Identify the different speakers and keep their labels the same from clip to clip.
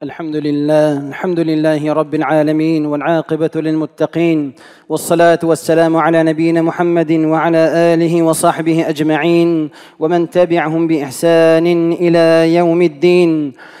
Speaker 1: الحمد لله الحمد لله رب العالمين والعاقبة للمتقين والصلاة والسلام على نبينا محمد وعلى آله وصحبه أجمعين ومن تبعهم بإحسان إلى يوم الدين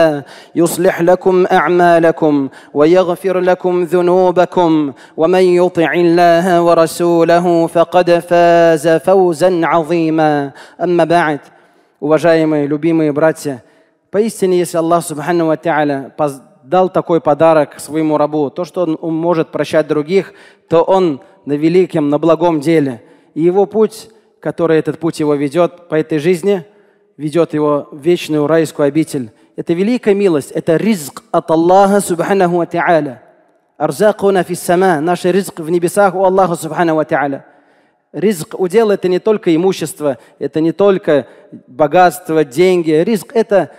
Speaker 1: تعالى يصلح لكم اعمالكم ويغفر لكم ذنوبكم ومن يطع الله ورسوله فقد فاز فوزا عظيما اما بعد уважаемые любимые братья поистине если Аллах субхану ва тааля дал такой подарок своему рабу то что он может прощать других то он на великом на благом деле и его путь который этот путь его ведет по этой жизни, ведет его в вечную райскую обитель. Это великая милость, это риск от Аллаха Субханаху Ва Та'аля. Арзакуна фи сама, наш риск в небесах у Аллаха Субханаху Ва Та'аля. у дела – это не только имущество, это не только богатство, деньги. Риск – это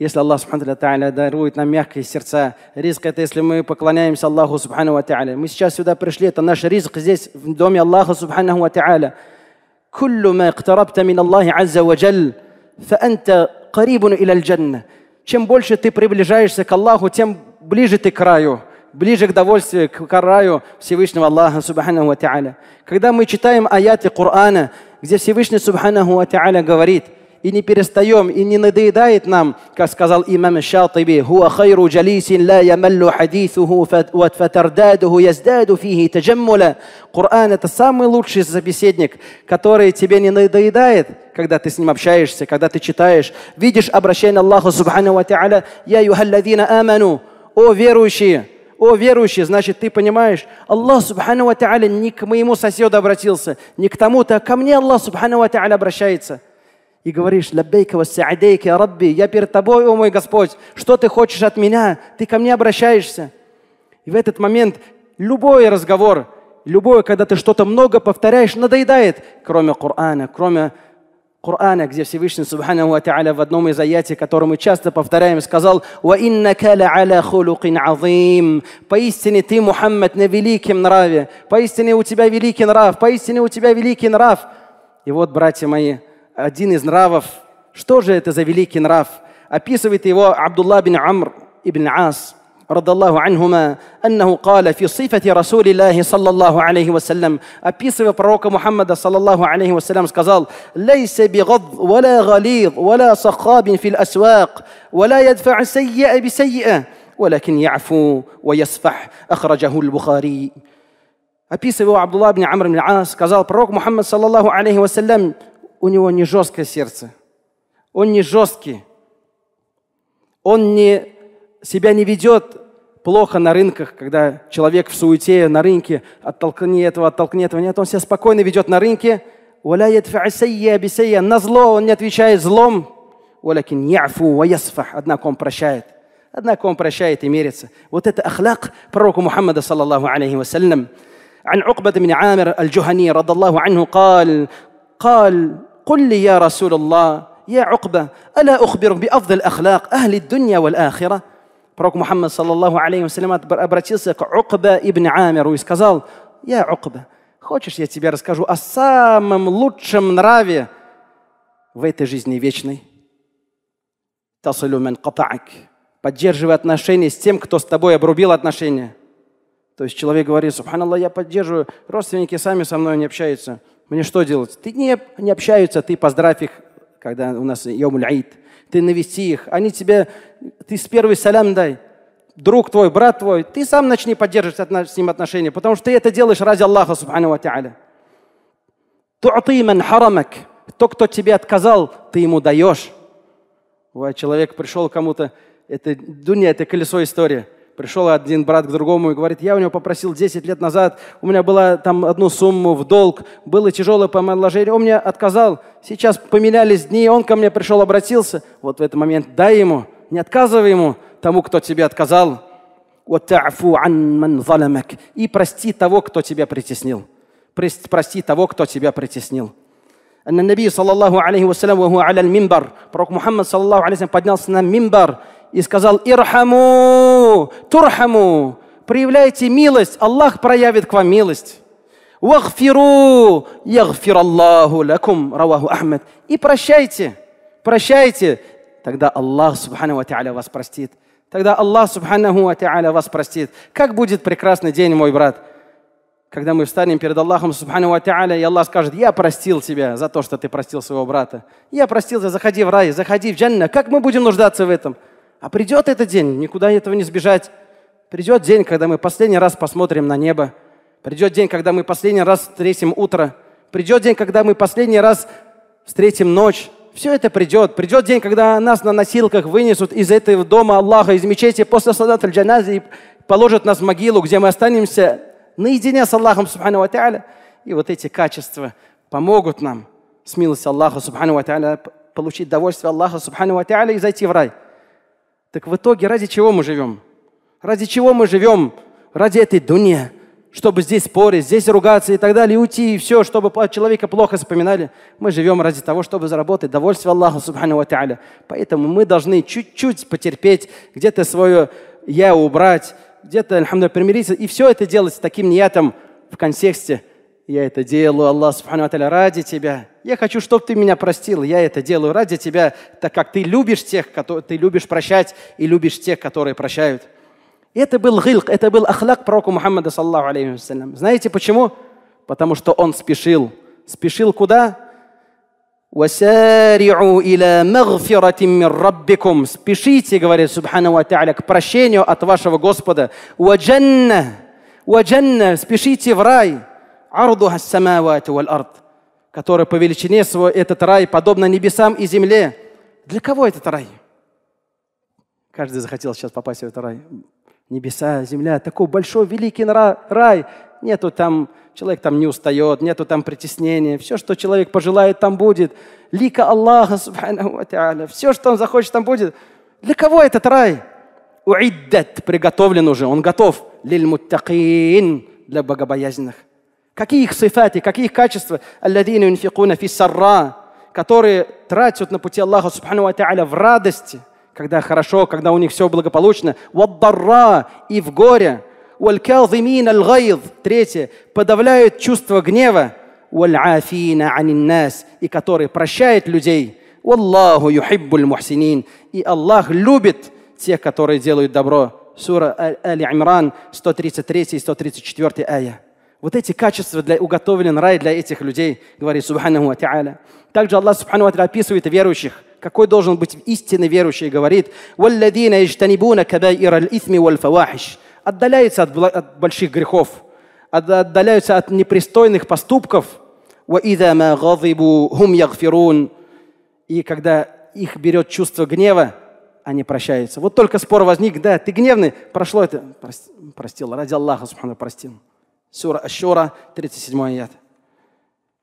Speaker 1: если Аллах Субханаху Ва дарует нам мягкие сердца. Риск – это если мы поклоняемся Аллаху Субханаху Ва Мы сейчас сюда пришли, это наш риск здесь, в доме Аллаха Субханаху Ва Та'аля. كل ما اقتربت من الله عز وجل فأنت قريب إلى الجنة Чем больше ты приближаешься к Аллаху, тем ближе ты к краю, ближе к довольствию, к краю Всевышнего Аллаха, Субхану Ва Когда мы читаем аяты Корана, где Всевышний Субхану Ва говорит – и не перестаем, и не надоедает нам, как сказал имам Шатиби, «Хуа хайру джалисин ла ямаллу хадисуху фатардадуху яздаду фихи таджаммуля». Коран – это самый лучший собеседник, который тебе не надоедает, когда ты с ним общаешься, когда ты читаешь, видишь обращение Аллаха Субхану Ва Та'аля, «Я юхалладина аману» «О верующие!» о верующий, значит, ты понимаешь, Аллах Субхану Ва не к моему соседу обратился, не к тому-то, а ко мне Аллах Субхану Ва обращается – и говоришь, лаббейка вассаадейка, я Рабби, я перед тобой, о мой Господь, что ты хочешь от меня? Ты ко мне обращаешься. И в этот момент любой разговор, любое, когда ты что-то много повторяешь, надоедает, кроме Корана, кроме Корана, где Всевышний Субхану Та'аля в одном из аяте, который мы часто повторяем, сказал «Поистине ты, Мухаммад, на великом нраве, поистине у тебя великий нрав, поистине у тебя великий нрав». И вот, братья мои, один из нравов. Что же это за великий нрав? Описывает его Абдулла бин Амр ибн Ас, رضي الله عنهما أنه قال في صفة رسول الله صلى الله عليه وسلم أبيسوا بروك محمد صلى الله عليه وسلم قال ليس بغض ولا غليظ ولا صخاب في الأسواق ولا يدفع سيئة بسيئة ولكن يعفو ويصفح أخرجه البخاري أبيسوا عبد الله بن عمرو بن Ас قال بروك محمد صلى الله عليه وسلم у него не жесткое сердце. Он не жесткий. Он не, себя не ведет плохо на рынках, когда человек в суете на рынке, оттолкни этого, оттолкни этого. Нет, он себя спокойно ведет на рынке. На зло он не отвечает злом. Однако он прощает. Однако он прощает и мерится. Вот это ахляк Пророка Мухаммада, саллаллаху алейхи вассалям. عن عقبة بن عامر الجهني رضي الله عنه قال قال قل لي يا رسول الله يا عقبة ألا أخبرك بأفضل أخلاق أهل الدنيا والآخرة Пророк Мухаммад, саллаллаху алейхи вассалям, обратился к Укба ибн Амиру и сказал, «Я Укба, хочешь, я тебе расскажу о самом лучшем нраве в этой жизни вечной?» Тасалю мен Поддерживай отношения с тем, кто с тобой обрубил отношения. То есть человек говорит, «Субханаллах, я поддерживаю, родственники сами со мной не общаются». Мне что делать? Ты не, не общаются, ты поздравь их, когда у нас Йомуль Аид. Ты навести их. Они тебе, ты с первой салям дай. Друг твой, брат твой, ты сам начни поддерживать с ним отношения, потому что ты это делаешь ради Аллаха, субхану ва та'аля. харамак. То, кто тебе отказал, ты ему даешь. Ой, человек пришел кому-то, это дуня, это колесо истории. Пришел один брат к другому и говорит, я у него попросил 10 лет назад, у меня была там одну сумму в долг, было тяжелое помоложение, он мне отказал, сейчас поменялись дни, он ко мне пришел, обратился. Вот в этот момент дай ему, не отказывай ему тому, кто тебе отказал. И прости того, кто тебя притеснил. Прости того, кто тебя притеснил. أن النبي صلى الله عليه وسلم وهو على пророк Мухаммад صلى الله عليه поднялся на мимбар и сказал «Ирхаму, турхаму, проявляйте милость, Аллах проявит к вам милость». «Вахфиру, яхфир Аллаху лакум, раваху Ахмед». И прощайте, прощайте. Тогда Аллах, субхану ва та'аля, вас простит. Тогда Аллах, субхану ва та'аля, вас простит. Как будет прекрасный день, мой брат, когда мы встанем перед Аллахом, субхану ва та'аля, и Аллах скажет, я простил тебя за то, что ты простил своего брата. Я простил тебя, заходи в рай, заходи в джанна. Как мы будем нуждаться в этом? А придет этот день, никуда этого не сбежать. Придет день, когда мы последний раз посмотрим на небо. Придет день, когда мы последний раз встретим утро. Придет день, когда мы последний раз встретим ночь. Все это придет. Придет день, когда нас на носилках вынесут из этого дома Аллаха, из мечети после салат аль и положат нас в могилу, где мы останемся наедине с Аллахом, субхану И вот эти качества помогут нам с милостью Аллаха, субхану получить довольствие Аллаха, субхану и зайти в рай. Так в итоге ради чего мы живем? Ради чего мы живем? Ради этой дуни, чтобы здесь спорить, здесь ругаться и так далее, и уйти, и все, чтобы человека плохо вспоминали. Мы живем ради того, чтобы заработать довольствие Аллаха Субхану Ва Та'аля. Поэтому мы должны чуть-чуть потерпеть, где-то свое «я» убрать, где-то, альхамдулилля, примириться. И все это делать с таким ниятом в контексте – я это делаю, Аллах Субхану ради Тебя. Я хочу, чтобы Ты меня простил, я это делаю ради Тебя, так как Ты любишь тех, которые, Ты любишь прощать и любишь тех, которые прощают. И это был гилк, это был ахлак пророку Мухаммада, саллаху алейхи вассалям. Знаете почему? Потому что он спешил. Спешил куда? وَسَارِعُوا إِلَى مَغْفِرَةٍ مِّن رَبِّكُمْ Спешите, говорит Субхану к прощению от вашего Господа. وَجَنَّ وَجَنَّ Спешите в рай. «Ардуха самавати валь ард», который по величине свой этот рай подобно небесам и земле. Для кого этот рай? Каждый захотел сейчас попасть в этот рай. Небеса, земля, такой большой, великий рай. Нету там, человек там не устает, нету там притеснения. Все, что человек пожелает, там будет. Лика Аллаха, все, что он захочет, там будет. Для кого этот рай? Уиддат, приготовлен уже, он готов. Лиль для богобоязненных. Какие их сифаты, какие их качества? Алладина юнфикуна фи сарра, которые тратят на пути Аллаха Субхану Ва в радости, когда хорошо, когда у них все благополучно. Ваддарра и в горе. Валькалзимин аль Третье. Подавляют чувство гнева. Валяфина аниннас. И который прощает людей. Валлаху юхиббуль мухсинин. И Аллах любит тех, которые делают добро. Сура Аль-Имран, 133 и 134 ая. Вот эти качества для, уготовлен рай для этих людей, говорит Субханаху ва Та'аля. Также Аллах Субхану ва описывает верующих, какой должен быть истинный верующий, говорит, «Валладина Отдаляются от, от больших грехов, отдаляются от непристойных поступков. И когда их берет чувство гнева, они прощаются. Вот только спор возник, да, ты гневный, прошло это, простил, ради Аллаха, Субхану, простил. Сура Ашура, 37 аят.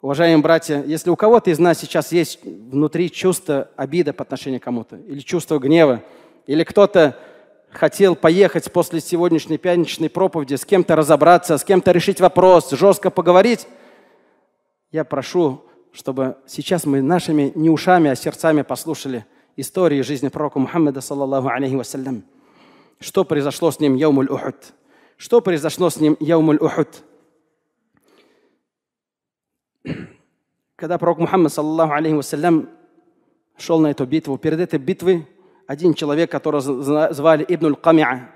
Speaker 1: Уважаемые братья, если у кого-то из нас сейчас есть внутри чувство обиды по отношению к кому-то, или чувство гнева, или кто-то хотел поехать после сегодняшней пятничной проповеди с кем-то разобраться, с кем-то решить вопрос, жестко поговорить, я прошу, чтобы сейчас мы нашими не ушами, а сердцами послушали истории жизни пророка Мухаммеда, саллаллаху алейхи вассалям. Что произошло с ним Яумуль Ухуд – что произошло с ним Яумуль Ухуд? Когда пророк Мухаммад, саллаху алейхи вассалям, шел на эту битву, перед этой битвой один человек, которого звали Ибн Камиа,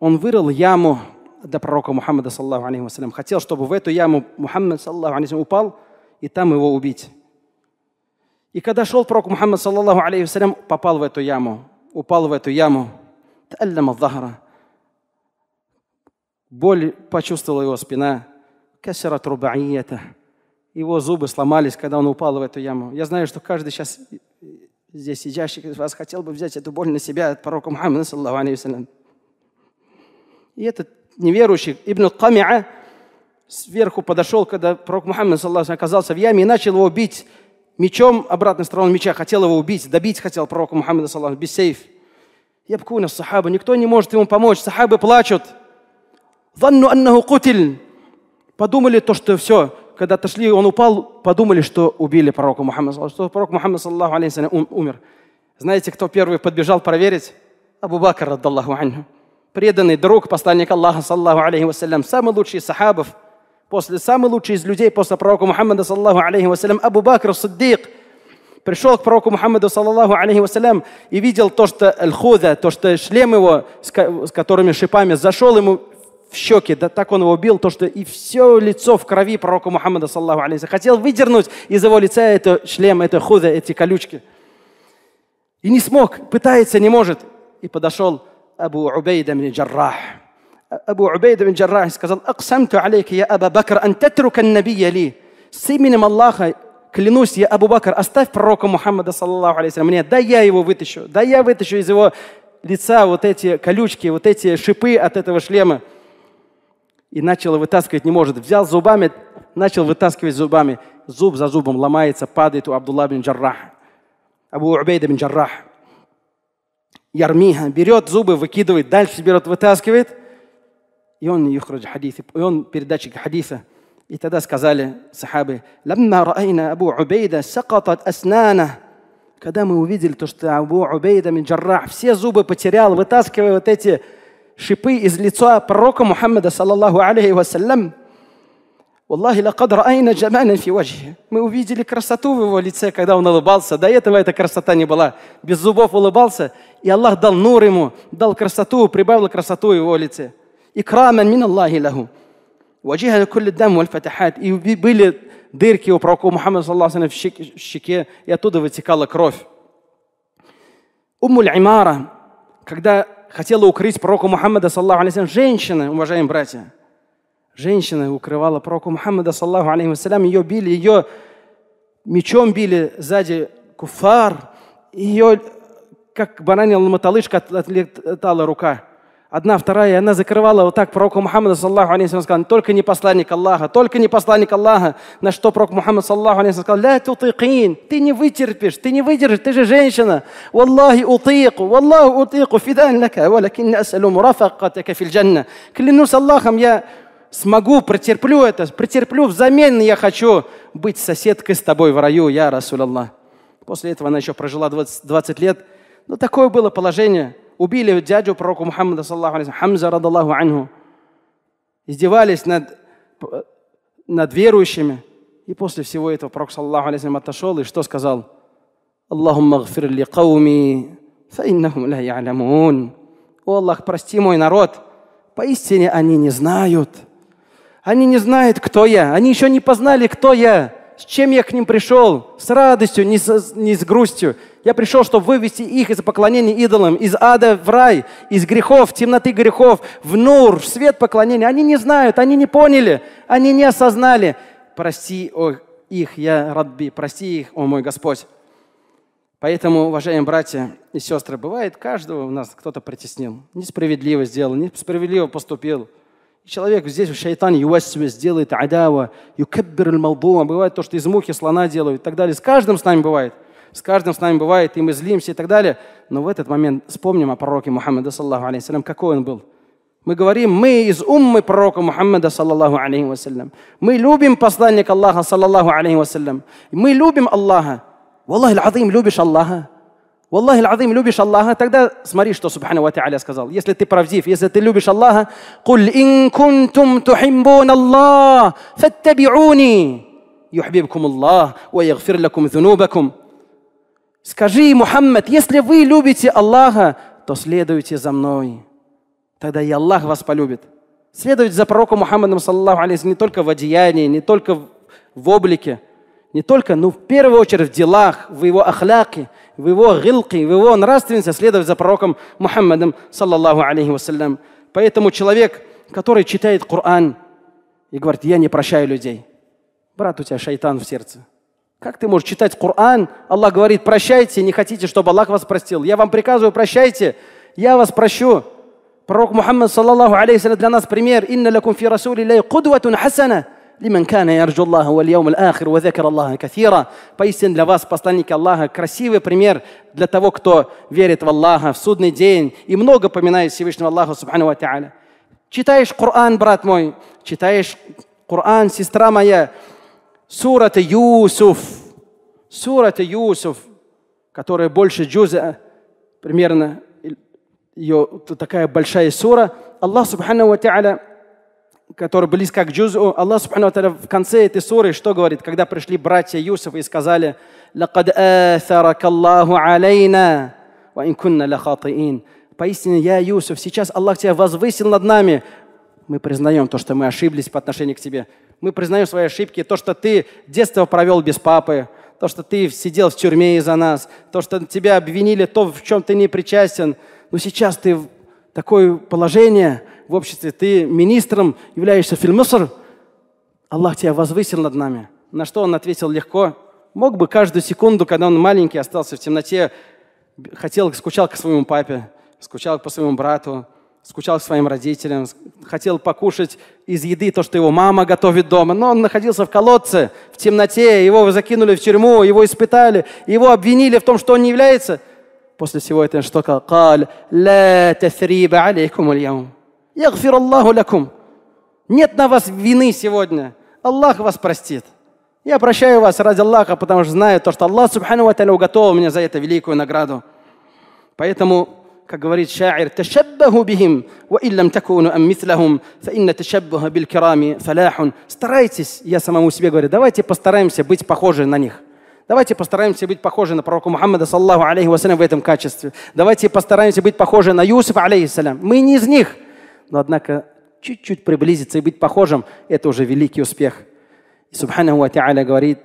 Speaker 1: он вырыл яму для пророка Мухаммада, саллаху алейхи вассалям. Хотел, чтобы в эту яму Мухаммад, саллаху алейхи вассалям, упал и там его убить. И когда шел пророк Мухаммад, саллаху алейхи вассалям, попал в эту яму, упал в эту яму. Таллама захара. Боль почувствовала его спина. Кесера трубаиета. Его зубы сломались, когда он упал в эту яму. Я знаю, что каждый сейчас здесь сидящий из вас хотел бы взять эту боль на себя от пророка Мухаммада, саллаху алейхи И этот неверующий Ибн Камиа сверху подошел, когда пророк Мухаммад, саллаху оказался в яме и начал его бить мечом, обратной стороной меча, хотел его убить, добить хотел пророка Мухаммада, саллаху без сейф. Ябкуна сахаба, никто не может ему помочь, сахабы плачут. Занну аннаху кутиль. Подумали то, что все, когда отошли, он упал, подумали, что убили пророка Мухаммада, что пророк Мухаммад саллаху алейхи умер. Знаете, кто первый подбежал проверить? Абу Бакр, раддаллаху анху. Преданный друг, посланник Аллаха, саллаху алейхи вассалям, самый лучший из сахабов, после, самый лучший из людей после пророка Мухаммада, саллаху алейхи вассалям, Абу Бакр, Саддик, пришел к пророку Мухаммаду, саллаху алейхи вассалям, и видел то, что аль то, что шлем его, с которыми шипами, зашел ему в щеке, да так он его бил, то что и все лицо в крови пророка Мухаммада, саллаху алейхи, хотел выдернуть из его лица это шлем, это худа, эти колючки. И не смог, пытается, не может. И подошел Абу Убейда мин Джаррах. А, Абу Убейда мин Джаррах сказал, «Аксамту алейки, я Аба Бакр, ан татрука набия ли». С именем Аллаха клянусь, я Абу Бакр, оставь пророка Мухаммада, саллаху алейхи, мне, да я его вытащу, да я вытащу из его лица вот эти колючки, вот эти шипы от этого шлема и начал вытаскивать не может. Взял зубами, начал вытаскивать зубами. Зуб за зубом ломается, падает у Абдулла бин Джаррах. Абу Убейда бин Джаррах. Ярмиха берет зубы, выкидывает, дальше берет, вытаскивает. И он юхрадж хадис, и он передатчик хадиса. И тогда сказали сахабы, «Ламма раайна Абу Убейда сакатат аснана». Когда мы увидели то, что Абу Убейда бин Джаррах все зубы потерял, вытаскивая вот эти шипы из лица пророка Мухаммада, саллаллаху алейхи вассалям, Аллахи лакад раайна джамалян фи ваджи. Мы увидели красоту в его лице, когда он улыбался. До этого эта красота не была. Без зубов улыбался. И Аллах дал нур ему, дал красоту, прибавил красоту в его лице. Икраман мин Аллахи лаху. Ваджиха кулли дам валь И были дырки у пророка Мухаммада, саллаху в щеке, и оттуда вытекала кровь. Уммуль Имара, когда хотела укрыть пророка Мухаммада, саллаху алейхи женщина, уважаемые братья. Женщина укрывала пророка Мухаммада, саллаху алейхи ее били, ее мечом били сзади куфар, ее как баранья ломоталышка отлетала рука одна, вторая, и она закрывала вот так пророку Мухаммаду, саллаху алейхи сказал, только не посланник Аллаха, только не посланник Аллаха. На что пророк Мухаммад, саллаху алейхи сказал, ля тутыкин, ты не вытерпишь, ты не выдержишь, ты же женщина. Валлахи утыку, валлаху утыку, фидан лака, валакин асалум рафакатака фил джанна. Клянусь Аллахом, я смогу, претерплю это, претерплю, взамен я хочу быть соседкой с тобой в раю, я, Расул Аллах. После этого она еще прожила 20, 20 лет. Но ну, такое было положение – убили дядю пророка Мухаммада, саллаху Хамза, радаллаху анху. Издевались над, над верующими. И после всего этого пророк, саллаху алейхи, отошел и что сказал? Аллахумма гфир ли кауми, фаиннахум ля я'лямун. О Аллах, прости мой народ, поистине они не знают. Они не знают, кто я. Они еще не познали, кто я с чем я к ним пришел? С радостью, не с, не с грустью. Я пришел, чтобы вывести их из поклонения идолам, из ада в рай, из грехов, темноты грехов, в нур, в свет поклонения. Они не знают, они не поняли, они не осознали. Прости о, их, я Радби, прости их, о мой Господь. Поэтому, уважаемые братья и сестры, бывает, каждого у нас кто-то притеснил, несправедливо сделал, несправедливо поступил – человек здесь в шайтане юасве сделает адава, юкаббир малдума. Бывает то, что из мухи слона делают и так далее. С каждым с нами бывает. С каждым с нами бывает, и мы злимся и так далее. Но в этот момент вспомним о пророке Мухаммеда, саллаху алейхи какой он был. Мы говорим, мы из уммы пророка Мухаммеда, саллаллаху алейхи вассалям. Мы любим посланника Аллаха, саллаллаху алейхи вассалям. Мы любим Аллаха. Валлахи аль любишь Аллаха? Валлахи аль-Азим, любишь Аллаха, тогда смотри, что Субхану Ва сказал. Если ты правдив, если ты любишь Аллаха, «Куль ин кунтум тухимбун Аллах, фаттабиуни, юхбибкум Аллах, ва ягфир лакум зунубакум». Скажи, Мухаммад, если вы любите Аллаха, то следуйте за мной. Тогда и Аллах вас полюбит. Следовать за пророком Мухаммадом, саллаху алейхи, не только в одеянии, не только в облике, не только, но ну, в первую очередь в делах, в его ахляке – в его гилке, в его нравственности следовать за пророком Мухаммадом, саллаллаху алейхи вассалям. Поэтому человек, который читает Коран и говорит, я не прощаю людей. Брат, у тебя шайтан в сердце. Как ты можешь читать Коран? Аллах говорит, прощайте, не хотите, чтобы Аллах вас простил. Я вам приказываю, прощайте, я вас прощу. Пророк Мухаммад, саллаллаху алейхи для нас пример. Инна лакум фи расули хасана. Лиман кана ярджу Аллаха валь яумал ахир ва закар Аллаха кафира. Поистине для вас, посланник Аллаха, красивый пример для того, кто верит в Аллаха в судный день и много поминает Всевышнего Аллаха Субхану Ва Та'аля. Читаешь Коран, брат мой, читаешь Коран, сестра моя, сурата Юсуф, сурата Юсуф, которая больше джуза, примерно ее такая большая сура, Аллах Субхану Ва Та'аля который близко к джузу, Аллах Субхану в конце этой суры что говорит, когда пришли братья Юсуфа и сказали, «Лакад Аллаху алейна, инкунна лахатиин». Поистине, я Юсуф, сейчас Аллах тебя возвысил над нами. Мы признаем то, что мы ошиблись по отношению к тебе. Мы признаем свои ошибки, то, что ты детство провел без папы, то, что ты сидел в тюрьме из-за нас, то, что тебя обвинили, то, в чем ты не причастен. Но сейчас ты в такое положение – в обществе, ты министром являешься фильмусор, Аллах тебя возвысил над нами. На что он ответил легко. Мог бы каждую секунду, когда он маленький, остался в темноте, хотел, скучал к своему папе, скучал по своему брату, скучал к своим родителям, хотел покушать из еды то, что его мама готовит дома. Но он находился в колодце, в темноте, его закинули в тюрьму, его испытали, его обвинили в том, что он не является. После всего этого что сказал? Яхфир Аллаху лякум. Нет на вас вины сегодня. Аллах вас простит. Я прощаю вас ради Аллаха, потому что знаю то, что Аллах Субхану Аталя уготовил мне за это великую награду. Поэтому, как говорит шаир, «Ташаббаху бихим, ва иллам такуну аммитлахум, фа инна ташаббаха бил кирами фаляхун». Старайтесь, я самому себе говорю, давайте постараемся быть похожи на них. Давайте постараемся быть похожи на пророка Мухаммада, саллаху алейхи вассалям, в этом качестве. Давайте постараемся быть похожи на Юсуфа, алейхиссалям. Мы не из них – но однако чуть-чуть приблизиться и быть похожим, это уже великий успех. И Субханаху Ва Та'аля говорит,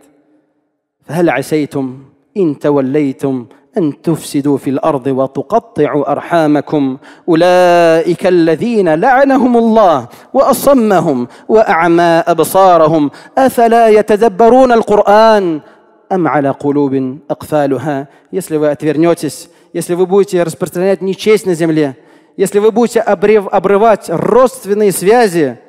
Speaker 1: فهل عسيتم إن توليتم أن تفسدوا في الأرض وتقطعوا أرحامكم أولئك الذين لعنهم الله وأصمهم وأعمى أبصارهم أفلا يتدبرون القرآن أم على قلوب أقفالها если вы отвернетесь если вы будете распространять нечесть на земле если вы будете обрывать родственные связи,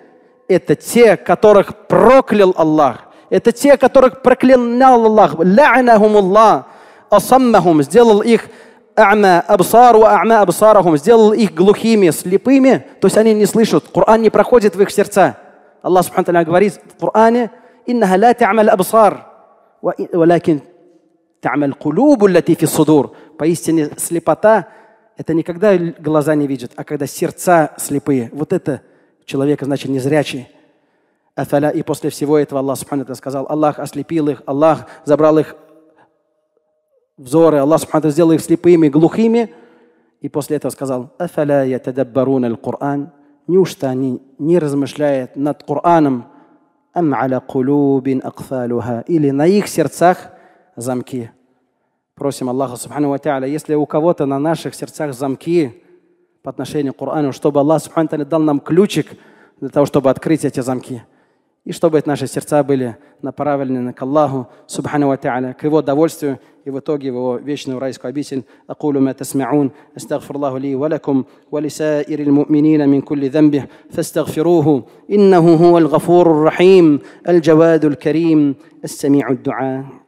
Speaker 1: это те, которых проклял Аллах. Это те, которых проклинал Аллах. Ла'нахум Аллах. Асаммахум. Сделал их а'ма абсару а'ма абсарахум. Сделал их глухими, слепыми. То есть они не слышат. Коран не проходит в их сердца. Аллах Субхану говорит в Коране, «Иннаха ла та'мал абсар, валякин та'мал кулубу лати фи судур». Поистине слепота – это не когда глаза не видят, а когда сердца слепые. Вот это человека, значит, незрячий. И после всего этого Аллах Субхану сказал, Аллах ослепил их, Аллах забрал их взоры, Аллах Субхану сделал их слепыми, глухими. И после этого сказал, «Афаля ятадаббаруна аль-Кур'ан» Неужто они не размышляют над Кур'аном? «Ам аля кулубин акфалюха» Или на их сердцах замки. Просим Аллаха Субхану Ватяля, если у кого-то на наших сердцах замки по отношению к Корану, чтобы Аллах Субхану Ва дал нам ключик для того, чтобы открыть эти замки. И чтобы наши сердца были направлены к Аллаху Субхану Ватяля, к Его довольствию и в итоге в Его вечную райскую обитель. أقول ما تسمعون أستغفر الله لي ولكم ولسائر المؤمنين من كل ذنب فاستغفروه إنه هو الغفور الرحيم الجواد الكريم السميع الدعاء